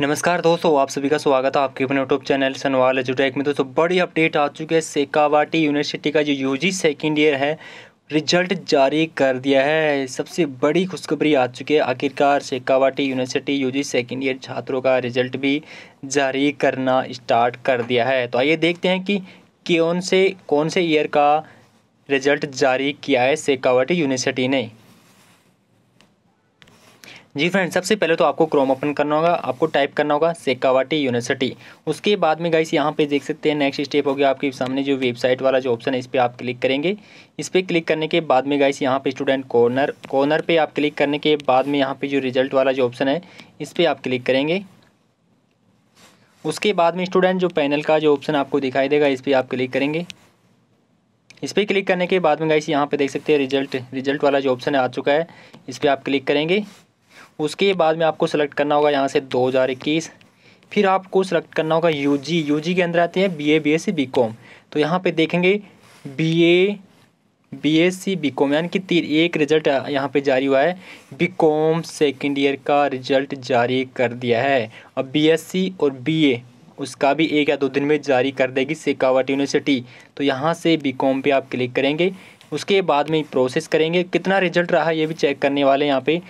नमस्कार दोस्तों आप सभी का स्वागत है आपके अपने यूट्यूब चैनल सनवाल एजुटेक में दोस्तों बड़ी अपडेट आ चुकी है सेकावाटी यूनिवर्सिटी का जो यूजी सेकंड ईयर है रिजल्ट जारी कर दिया है सबसे बड़ी खुशखबरी आ चुकी है आखिरकार Shekhawati university UG second year छात्रों का रिजल्ट भी जारी करना स्टार्ट कर दिया है तो आइए देखते हैं कि कौन से कौन से ईयर का रिजल्ट जारी किया है शेखावाटी यूनिवर्सिटी ने जी फ्रेंड सबसे पहले तो आपको क्रोम ओपन करना होगा आपको टाइप करना होगा सेकावाटी यूनिवर्सिटी उसके बाद में गाइस यहाँ पे देख सकते हैं नेक्स्ट स्टेप हो गया आपके सामने जो वेबसाइट वाला जो ऑप्शन है इस पर आप क्लिक करेंगे इस पर क्लिक करने के बाद में गाइस यहाँ पे स्टूडेंट कॉर्नर कॉर्नर पर आप क्लिक करने के बाद में यहाँ पर जो रिजल्ट वाला जो ऑप्शन है इस पर आप क्लिक करेंगे उसके बाद में स्टूडेंट जो पैनल का जो ऑप्शन आपको दिखाई देगा इस पर आप क्लिक करेंगे इस पर क्लिक करने के बाद में गाइस यहाँ पे देख सकते हैं रिजल्ट रिजल्ट वाला जो ऑप्शन आ चुका है इस पर आप क्लिक करेंगे उसके बाद में आपको सेलेक्ट करना होगा यहाँ से दो हज़ार इक्कीस फिर आपको सेलेक्ट करना होगा यू जी यू जी के अंदर आते हैं B A B S C B com तो यहाँ पर देखेंगे B A B S C B com यानी कि तीन एक रिजल्ट यहाँ पे जारी हुआ है बी कॉम सेकेंड ईयर का रिजल्ट जारी कर दिया है अब बी एस सी और बी ए उसका भी एक या दो दिन में जारी कर देगी सिकावट यूनिवर्सिटी तो यहाँ से बी कॉम पर आप क्लिक करेंगे उसके बाद में प्रोसेस करेंगे कितना रिजल्ट रहा ये भी चेक करने वाले यहाँ पे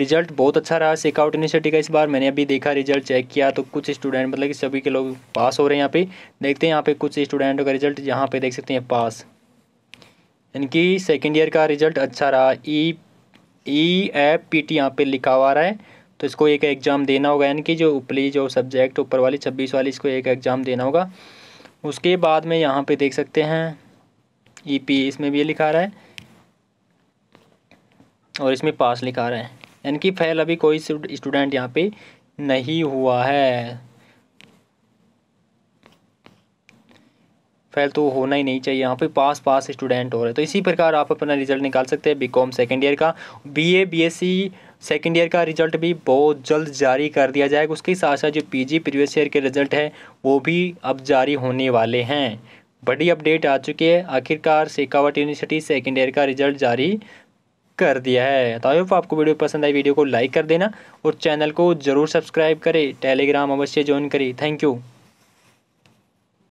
रिजल्ट बहुत अच्छा रहा सेकआउट यूनिवर्सिटी का इस बार मैंने अभी देखा रिजल्ट चेक किया तो कुछ स्टूडेंट मतलब कि सभी के लोग पास हो रहे हैं यहाँ पे देखते हैं यहाँ पे कुछ स्टूडेंटों का रिजल्ट यहाँ पे देख सकते हैं पास इनकी सेकेंड ईयर का रिजल्ट अच्छा रहा E E F P T यहाँ पर लिखा हुआ रहा है तो इसको एक एग्ज़ाम देना होगा यानी कि जो उपली जो सब्जेक्ट ऊपर वाली छब्बीस वाली इसको एक एग्ज़ाम देना होगा उसके बाद में यहाँ पे देख सकते हैं ई e, पी इसमें भी लिखा रहा है और इसमें पास लिखा रहा है यानी कि फेल अभी कोई स्टूडेंट यहाँ पे नहीं हुआ है फेल तो होना ही नहीं चाहिए यहाँ पे पास पास स्टूडेंट हो रहे तो इसी प्रकार आप अपना रिजल्ट निकाल सकते हैं बीकॉम सेकेंड ईयर का बीए बीएससी सेकेंड ईयर का रिजल्ट भी बहुत जल्द जारी कर दिया जाएगा उसके साथ साथ जो पीजी प्रीवियस ईयर के रिजल्ट है वो भी अब जारी होने वाले हैं बड़ी अपडेट आ चुकी है आखिरकार शेखावट यूनिवर्सिटी सेकेंड ईयर का रिजल्ट जारी कर दिया है तो आई होप आपको वीडियो पसंद आई वीडियो को लाइक कर देना और चैनल को ज़रूर सब्सक्राइब करें टेलीग्राम अवश्य ज्वाइन करें थैंक यू